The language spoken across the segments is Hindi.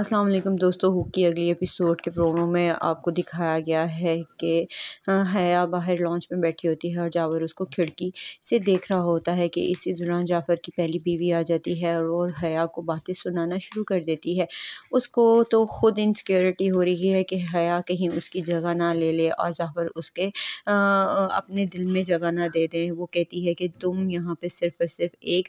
अस्सलाम वालेकुम दोस्तों हुक की अगली एपिसोड के प्रोमो में आपको दिखाया गया है कि हया बाहर लॉन्च में बैठी होती है और जावर उसको खिड़की से देख रहा होता है कि इसी दौरान जाफर की पहली बीवी आ जाती है और वो हया को बातें सुनाना शुरू कर देती है उसको तो ख़ुद इनसिक्योरिटी हो रही है कि हया कहीं उसकी जगह ना ले ले और जाफर उसके आ, अपने दिल में जगह ना दे दें वो कहती है कि तुम यहाँ पर सिर्फ और सिर्फ एक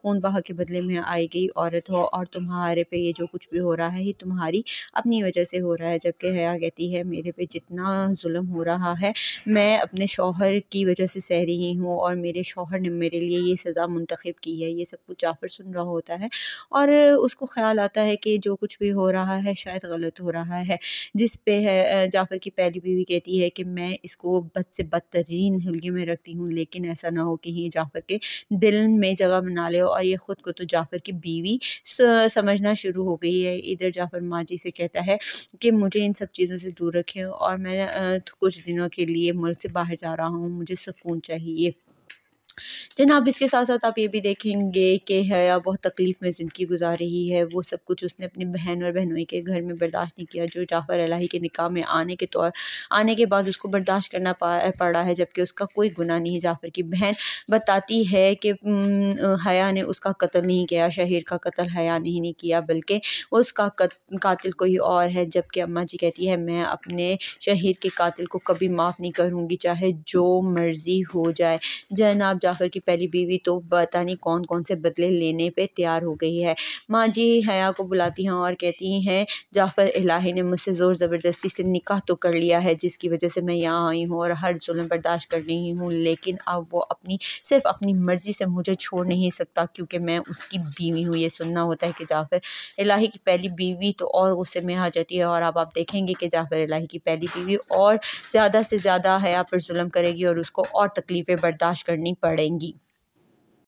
खून बहा के बदले में आई गई औरत हो और तुम्हारे पे ये जो कुछ भी हो रहा रहा है ही तुम्हारी अपनी वजह से हो रहा है जबकि हम्म। हया कहती है मेरे पे जितना जुल्म हो रहा है मैं अपने शोहर की वजह से सह रही हूँ और मेरे शोहर ने मेरे लिए ये सज़ा मुंतखब की है ये सब कुछ जाफर सुन रहा होता है और उसको ख्याल आता है कि जो कुछ भी हो रहा है शायद गलत हो रहा है जिस पे है जाफर की पहली बीवी कहती है कि मैं इसको बद से बदतरीन हल्के में रखती हूँ लेकिन ऐसा ना हो कि ये जाफर के दिल में जगह बना ले और ये ख़ुद को तो जाफर की बीवी समझना शुरू हो गई है इधर जाफर माँ जी से कहता है कि मुझे इन सब चीज़ों से दूर रखें और मैं कुछ दिनों के लिए मुल्क से बाहर जा रहा हूँ मुझे सुकून चाहिए जनाब इसके साथ साथ आप ये भी देखेंगे कि हया बहुत तकलीफ़ में ज़िंदगी गुजार रही है वो सब कुछ उसने अपनी बहन और बहनोई के घर में बर्दाश्त नहीं किया जो जाफ़र अलाही के निकाह में आने के तौर आने के बाद उसको बर्दाश्त करना पा पड़ा है जबकि उसका कोई गुना नहीं जाफ़र की बहन बताती है कि हया ने उसका कत्ल नहीं किया शहर का कत्ल हया ने ही नहीं किया बल्कि उसका कातिल कोई और है जबकि अम्मा जी कहती है मैं अपने शहर के कातिल को कभी माफ़ नहीं करूँगी चाहे जो मर्ज़ी हो जाए जनाब जाफ़र की पहली बीवी तो पता नहीं कौन कौन से बदले लेने पर तैयार हो गई है माँ जी हया को बुलाती हैं और कहती हैं जाफ़र इलाही ने मुझसे ज़ोर ज़बरदस्ती से निकाह तो कर लिया है जिसकी वजह से मैं यहाँ आई हूँ और हर जुल्म बर्दाश्त कर रही हूँ लेकिन अब वो अपनी सिर्फ अपनी मर्ज़ी से मुझे छोड़ नहीं सकता क्योंकि मैं उसकी बीवी हूँ ये सुनना होता है कि जाफ़र इलाही की पहली बीवी तो और गुस्से में आ जाती है और अब आप देखेंगे कि जाफ़र इलाही की पहली बीवी और ज़्यादा से ज़्यादा हया पर जुल्म करेगी और उसको और तकलीफ़ें बर्दाश्त करनी पड़ पड़ेंगी